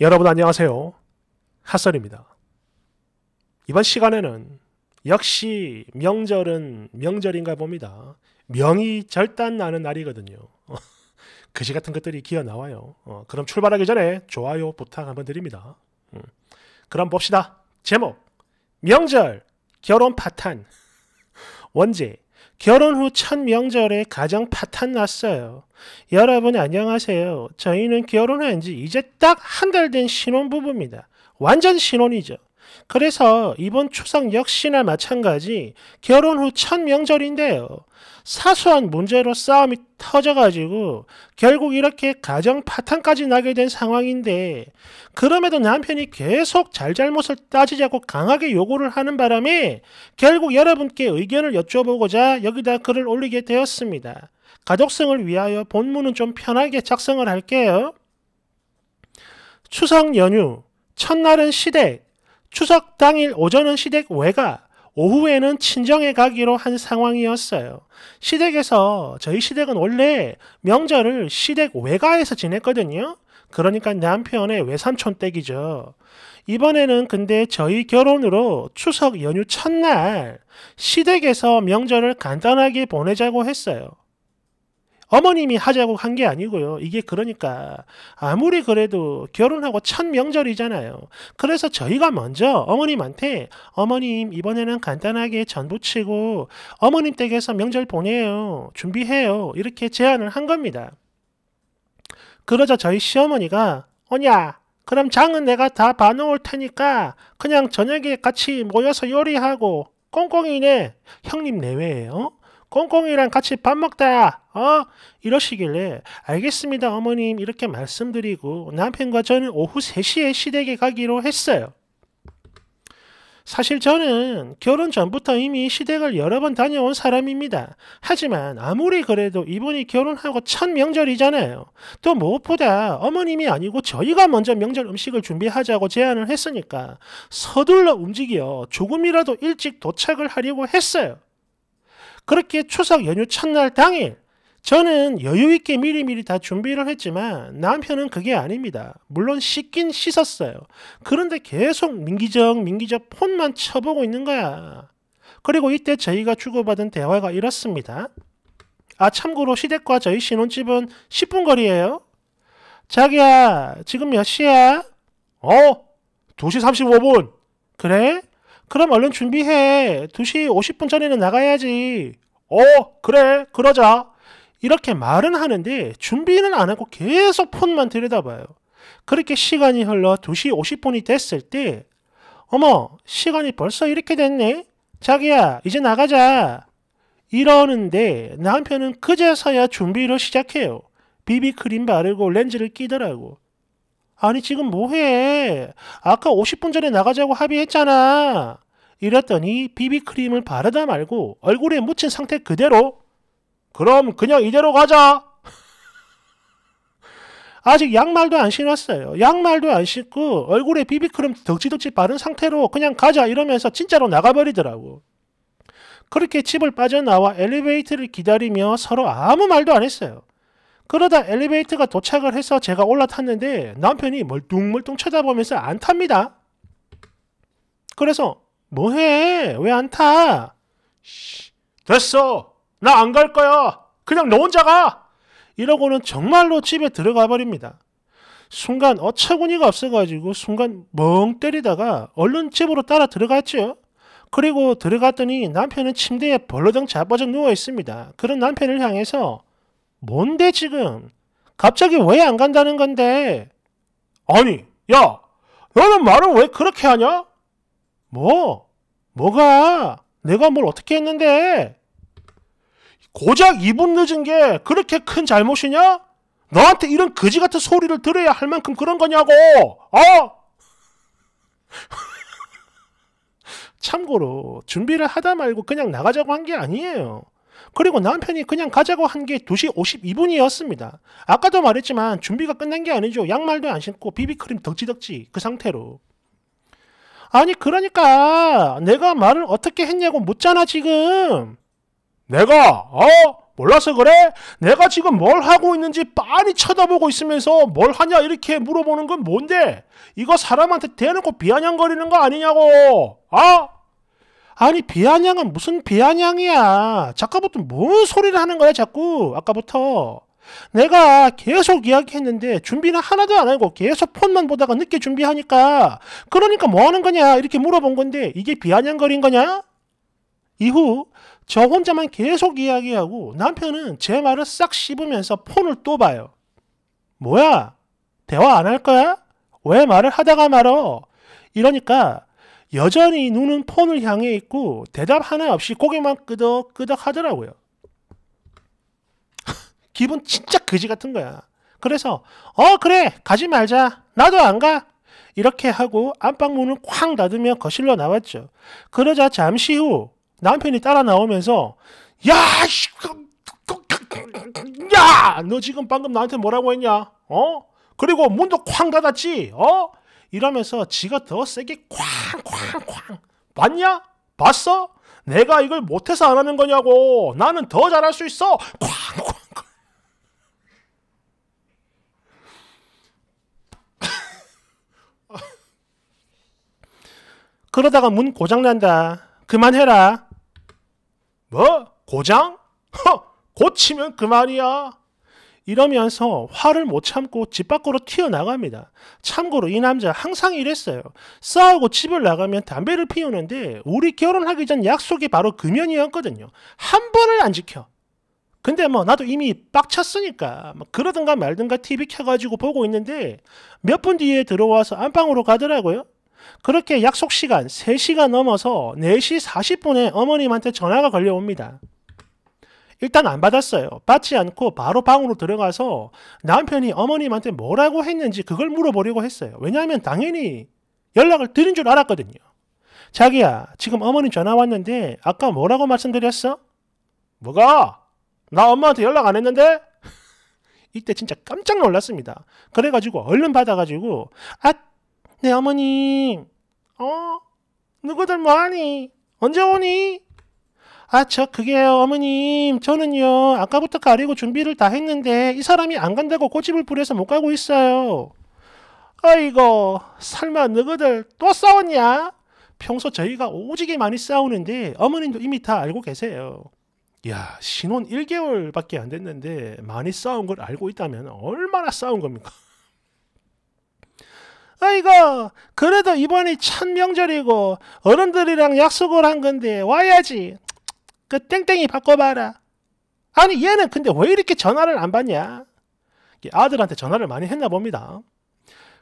여러분 안녕하세요. 핫설입니다. 이번 시간에는 역시 명절은 명절인가 봅니다. 명이 절단 나는 날이거든요. 그지 같은 것들이 기어 나와요. 어, 그럼 출발하기 전에 좋아요 부탁 한번 드립니다. 음. 그럼 봅시다. 제목 명절 결혼 파탄 원제 결혼 후 첫 명절에 가정 파탄 났어요. 여러분 안녕하세요. 저희는 결혼한 지 이제 딱 한 달 된 신혼부부입니다. 완전 신혼이죠. 그래서 이번 추석 역시나 마찬가지 결혼 후 첫 명절인데요. 사소한 문제로 싸움이 터져가지고 결국 이렇게 가정 파탄까지 나게 된 상황인데 그럼에도 남편이 계속 잘잘못을 따지자고 강하게 요구를 하는 바람에 결국 여러분께 의견을 여쭤보고자 여기다 글을 올리게 되었습니다. 가독성을 위하여 본문은 좀 편하게 작성을 할게요. 추석 연휴, 첫날은 시댁, 추석 당일 오전은 시댁 외가, 오후에는 친정에 가기로 한 상황이었어요. 시댁에서 저희 시댁은 원래 명절을 시댁 외가에서 지냈거든요. 그러니까 남편의 외삼촌 댁이죠. 이번에는 근데 저희 결혼으로 추석 연휴 첫날 시댁에서 명절을 간단하게 보내자고 했어요. 어머님이 하자고 한 게 아니고요. 이게 그러니까 아무리 그래도 결혼하고 첫 명절이잖아요. 그래서 저희가 먼저 어머님한테 어머님 이번에는 간단하게 전부치고 어머님 댁에서 명절 보내요. 준비해요. 이렇게 제안을 한 겁니다. 그러자 저희 시어머니가 오냐 그럼 장은 내가 다 봐놓을 테니까 그냥 저녁에 같이 모여서 요리하고 꽁꽁이네 형님 내외에요 콩콩이랑 같이 밥 먹다. 어? 이러시길래 알겠습니다 어머님 이렇게 말씀드리고 남편과 저는 오후 3시에 시댁에 가기로 했어요. 사실 저는 결혼 전부터 이미 시댁을 여러 번 다녀온 사람입니다. 하지만 아무리 그래도 이분이 결혼하고 첫 명절이잖아요. 또 무엇보다 어머님이 아니고 저희가 먼저 명절 음식을 준비하자고 제안을 했으니까 서둘러 움직여 조금이라도 일찍 도착을 하려고 했어요. 그렇게 추석 연휴 첫날 당일 저는 여유 있게 미리미리 다 준비를 했지만 남편은 그게 아닙니다. 물론 씻긴 씻었어요. 그런데 계속 민기적 민기적 폰만 쳐보고 있는 거야. 그리고 이때 저희가 주고받은 대화가 이렇습니다. 아 참고로 시댁과 저희 신혼집은 10분 거리예요. 자기야 지금 몇 시야? 어? 2시 35분. 그래? 그럼 얼른 준비해. 2시 50분 전에는 나가야지. 어, 그래. 그러자. 이렇게 말은 하는데 준비는 안 하고 계속 폰만 들여다봐요. 그렇게 시간이 흘러 2시 50분이 됐을 때 어머, 시간이 벌써 이렇게 됐네? 자기야, 이제 나가자. 이러는데 남편은 그제서야 준비를 시작해요. 비비크림 바르고 렌즈를 끼더라고. 아니 지금 뭐해? 아까 50분 전에 나가자고 합의했잖아. 이랬더니 비비크림을 바르다 말고 얼굴에 묻힌 상태 그대로 그럼 그냥 이대로 가자. 아직 양말도 안 신었어요. 양말도 안 신고 얼굴에 비비크림 덕지덕지 바른 상태로 그냥 가자 이러면서 진짜로 나가버리더라고. 그렇게 집을 빠져나와 엘리베이터를 기다리며 서로 아무 말도 안 했어요. 그러다 엘리베이터가 도착을 해서 제가 올라탔는데 남편이 멀뚱멀뚱 쳐다보면서 안 탑니다. 그래서 뭐해? 왜 안 타? 됐어. 나 안 갈 거야. 그냥 너 혼자 가. 이러고는 정말로 집에 들어가 버립니다. 순간 어처구니가 없어가지고 순간 멍 때리다가 얼른 집으로 따라 들어갔죠. 그리고 들어갔더니 남편은 침대에 벌러덩 자빠져 누워 있습니다. 그런 남편을 향해서 뭔데 지금? 갑자기 왜 안 간다는 건데? 아니, 야, 너는 말을 왜 그렇게 하냐? 뭐? 뭐가? 내가 뭘 어떻게 했는데? 고작 2분 늦은 게 그렇게 큰 잘못이냐? 너한테 이런 거지 같은 소리를 들어야 할 만큼 그런 거냐고! 어? 참고로 준비를 하다 말고 그냥 나가자고 한 게 아니에요. 그리고 남편이 그냥 가자고 한 게 2시 52분이었습니다. 아까도 말했지만 준비가 끝난 게 아니죠. 양말도 안 신고 비비크림 덕지덕지 그 상태로. 아니 그러니까 내가 말을 어떻게 했냐고 묻잖아 지금. 내가 어? 몰라서 그래? 내가 지금 뭘 하고 있는지 빤히 쳐다보고 있으면서 뭘 하냐 이렇게 물어보는 건 뭔데? 이거 사람한테 대놓고 비아냥거리는 거 아니냐고. 아? 어? 아니 비아냥은 무슨 비아냥이야. 작가부터 뭔 소리를 하는 거야 자꾸 아까부터. 내가 계속 이야기했는데 준비는 하나도 안 하고 계속 폰만 보다가 늦게 준비하니까 그러니까 뭐 하는 거냐 이렇게 물어본 건데 이게 비아냥거린 거냐? 이후 저 혼자만 계속 이야기하고 남편은 제 말을 싹 씹으면서 폰을 또 봐요. 뭐야? 대화 안 할 거야? 왜 말을 하다가 말어? 이러니까 여전히 눈은 폰을 향해 있고 대답 하나 없이 고개만 끄덕끄덕 하더라고요. 기분 진짜 거지 같은 거야. 그래서 어 그래 가지 말자 나도 안 가. 이렇게 하고 안방문을 쾅 닫으며 거실로 나왔죠. 그러자 잠시 후 남편이 따라 나오면서 야, 씨, 그, 그, 그, 야, 너 지금 방금 나한테 뭐라고 했냐? 어? 그리고 문도 쾅 닫았지? 어? 이러면서 지가 더 세게 쾅 쾅쾅 봤냐? 봤어? 내가 이걸 못해서 안 하는 거냐고 나는 더 잘할 수 있어 쾅쾅 그러다가 문 고장난다 그만해라 뭐? 고장? 허! 고치면 그만이야 이러면서 화를 못 참고 집 밖으로 튀어나갑니다. 참고로 이 남자 항상 이랬어요. 싸우고 집을 나가면 담배를 피우는데 우리 결혼하기 전 약속이 바로 금연이었거든요. 한 번을 안 지켜. 근데 뭐 나도 이미 빡쳤으니까 뭐 그러든가 말든가 TV 켜가지고 보고 있는데 몇 분 뒤에 들어와서 안방으로 가더라고요. 그렇게 약속 시간 3시가 넘어서 4시 40분에 어머님한테 전화가 걸려옵니다. 일단 안 받았어요. 받지 않고 바로 방으로 들어가서 남편이 어머님한테 뭐라고 했는지 그걸 물어보려고 했어요. 왜냐하면 당연히 연락을 드린 줄 알았거든요. 자기야, 지금 어머니 전화 왔는데 아까 뭐라고 말씀드렸어? 뭐가? 나 엄마한테 연락 안 했는데? 이때 진짜 깜짝 놀랐습니다. 그래가지고 얼른 받아가지고 아, 내 네, 어머님, 어? 누구들 뭐하니? 언제 오니? 아, 저 그게요, 어머님. 저는요, 아까부터 가리고 준비를 다 했는데 이 사람이 안 간다고 고집을 부려서 못 가고 있어요. 아이고, 설마 너희들 또 싸웠냐? 평소 저희가 오지게 많이 싸우는데 어머님도 이미 다 알고 계세요. 야, 신혼 1개월밖에 안 됐는데 많이 싸운 걸 알고 있다면 얼마나 싸운 겁니까? 아이고, 그래도 이번이 첫 명절이고 어른들이랑 약속을 한 건데 와야지. 그 땡땡이 바꿔봐라. 아니 얘는 근데 왜 이렇게 전화를 안 받냐? 아들한테 전화를 많이 했나 봅니다.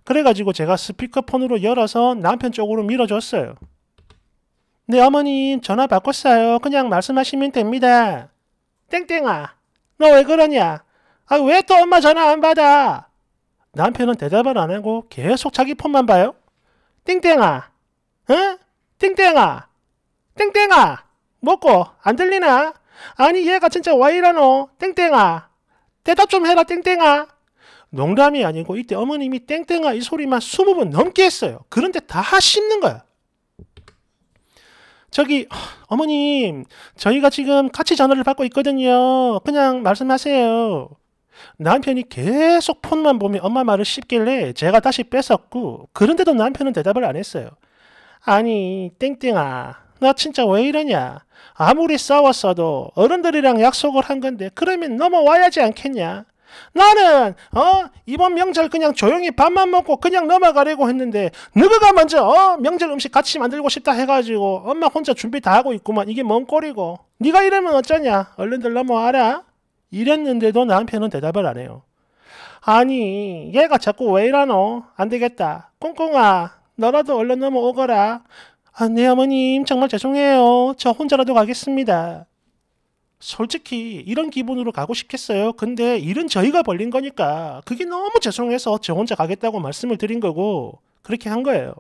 그래가지고 제가 스피커폰으로 열어서 남편 쪽으로 밀어줬어요. 네 어머님 전화 바꿨어요. 그냥 말씀하시면 됩니다. 땡땡아 너 왜 그러냐? 아 왜 또 엄마 전화 안 받아? 남편은 대답을 안 하고 계속 자기 폰만 봐요. 땡땡아 응? 땡땡아 땡땡아 먹고 안 들리나? 아니 얘가 진짜 와이라노 땡땡아 대답 좀 해라 땡땡아 농담이 아니고 이때 어머님이 땡땡아 이 소리만 20번 넘게 했어요 그런데 다 하시는 거야 저기 어머님 저희가 지금 같이 전화를 받고 있거든요 그냥 말씀하세요 남편이 계속 폰만 보면 엄마 말을 씹길래 제가 다시 뺏었고 그런데도 남편은 대답을 안 했어요 아니 땡땡아 나 진짜 왜 이러냐? 아무리 싸웠어도 어른들이랑 약속을 한 건데 그러면 넘어와야지 않겠냐? 나는 어 이번 명절 그냥 조용히 밥만 먹고 그냥 넘어가려고 했는데 누가 먼저 어 명절 음식 같이 만들고 싶다 해가지고 엄마 혼자 준비 다 하고 있구만 이게 뭔 꼴이고 네가 이러면 어쩌냐 얼른들 넘어와라 이랬는데도 남편은 대답을 안 해요 아니 얘가 자꾸 왜 이러노 안 되겠다 꽁꽁아 너라도 얼른 넘어오거라 아, 네 어머님 정말 죄송해요. 저 혼자라도 가겠습니다. 솔직히 이런 기분으로 가고 싶겠어요. 근데 일은 저희가 벌린 거니까 그게 너무 죄송해서 저 혼자 가겠다고 말씀을 드린 거고 그렇게 한 거예요.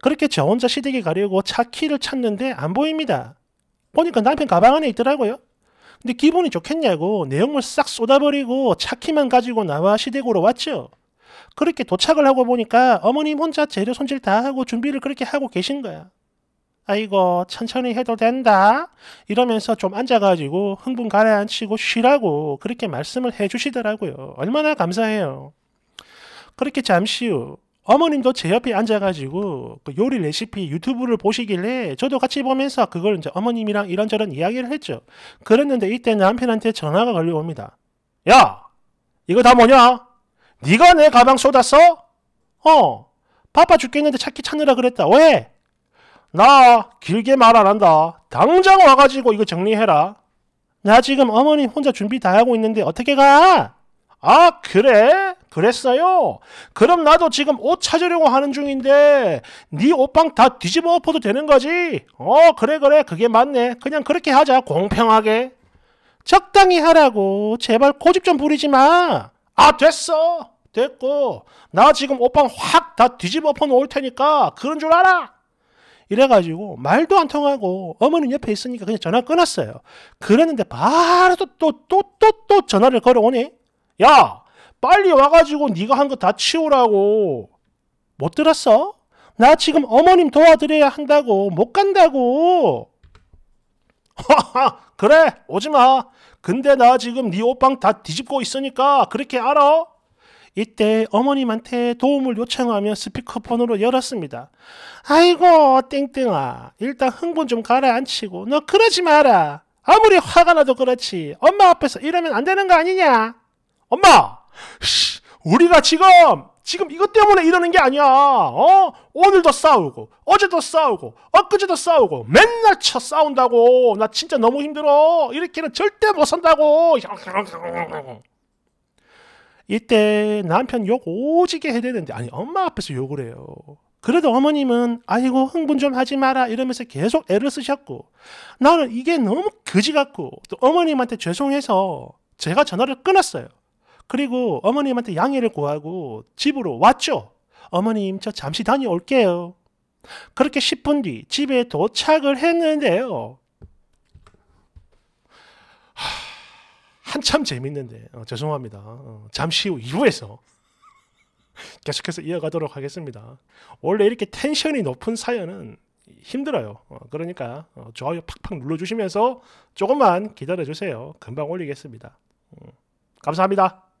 그렇게 저 혼자 시댁에 가려고 차 키를 찾는데 안 보입니다. 보니까 남편 가방 안에 있더라고요. 근데 기분이 좋겠냐고 내용물 싹 쏟아버리고 차 키만 가지고 나와 시댁으로 왔죠. 그렇게 도착을 하고 보니까 어머님 혼자 재료 손질 다 하고 준비를 그렇게 하고 계신 거야. 아이고 천천히 해도 된다 이러면서 좀 앉아가지고 흥분 가라앉히고 쉬라고 그렇게 말씀을 해주시더라고요. 얼마나 감사해요. 그렇게 잠시 후 어머님도 제 옆에 앉아가지고 그 요리 레시피 유튜브를 보시길래 저도 같이 보면서 그걸 이제 어머님이랑 이런저런 이야기를 했죠. 그랬는데 이때 남편한테 전화가 걸려옵니다. 야! 이거 다 뭐냐? 네가 내 가방 쏟았어? 어. 바빠 죽겠는데 찾기 찾느라 그랬다. 왜? 나 길게 말 안 한다. 당장 와가지고 이거 정리해라. 나 지금 어머니 혼자 준비 다 하고 있는데 어떻게 가? 아, 그래? 그랬어요? 그럼 나도 지금 옷 찾으려고 하는 중인데 네 옷방 다 뒤집어 엎어도 되는 거지? 어, 그래 그래. 그게 맞네. 그냥 그렇게 하자. 공평하게. 적당히 하라고. 제발 고집 좀 부리지 마. 아, 됐어. 됐고 나 지금 오빠 확다 뒤집어 놓을 테니까 그런 줄 알아. 이래가지고 말도 안 통하고 어머니 옆에 있으니까 그냥 전화 끊었어요. 그랬는데 바로 또 또 또 또 또 전화를 걸어오니 야 빨리 와가지고 네가 한 거 다 치우라고 못 들었어? 나 지금 어머님 도와드려야 한다고 못 간다고 그래 오지마 근데 나 지금 네 옷방 다 뒤집고 있으니까 그렇게 알아? 이때 어머님한테 도움을 요청하며 스피커폰으로 열었습니다. 아이고 땡땡아 일단 흥분 좀 가라앉히고 너 그러지 마라. 아무리 화가 나도 그렇지 엄마 앞에서 이러면 안 되는 거 아니냐? 엄마 씨, 우리가 지금 지금 이것 때문에 이러는 게 아니야. 어? 오늘도 싸우고, 어제도 싸우고, 엊그제도 싸우고, 맨날 쳐 싸운다고. 나 진짜 너무 힘들어. 이렇게는 절대 못 산다고. 이때 남편 욕 오지게 해야되는데 아니 엄마 앞에서 욕을 해요. 그래도 어머님은 아이고 흥분 좀 하지 마라 이러면서 계속 애를 쓰셨고 나는 이게 너무 거지 같고 또 어머님한테 죄송해서 제가 전화를 끊었어요. 그리고 어머님한테 양해를 구하고 집으로 왔죠. 어머님 저 잠시 다녀올게요. 그렇게 10분 뒤 집에 도착을 했는데요. 참 재밌는데 어, 죄송합니다. 어, 잠시 후 2부에서 계속해서 이어가도록 하겠습니다. 원래 이렇게 텐션이 높은 사연은 힘들어요. 어, 그러니까 어, 좋아요 팍팍 눌러주시면서 조금만 기다려주세요. 금방 올리겠습니다. 음, 감사합니다.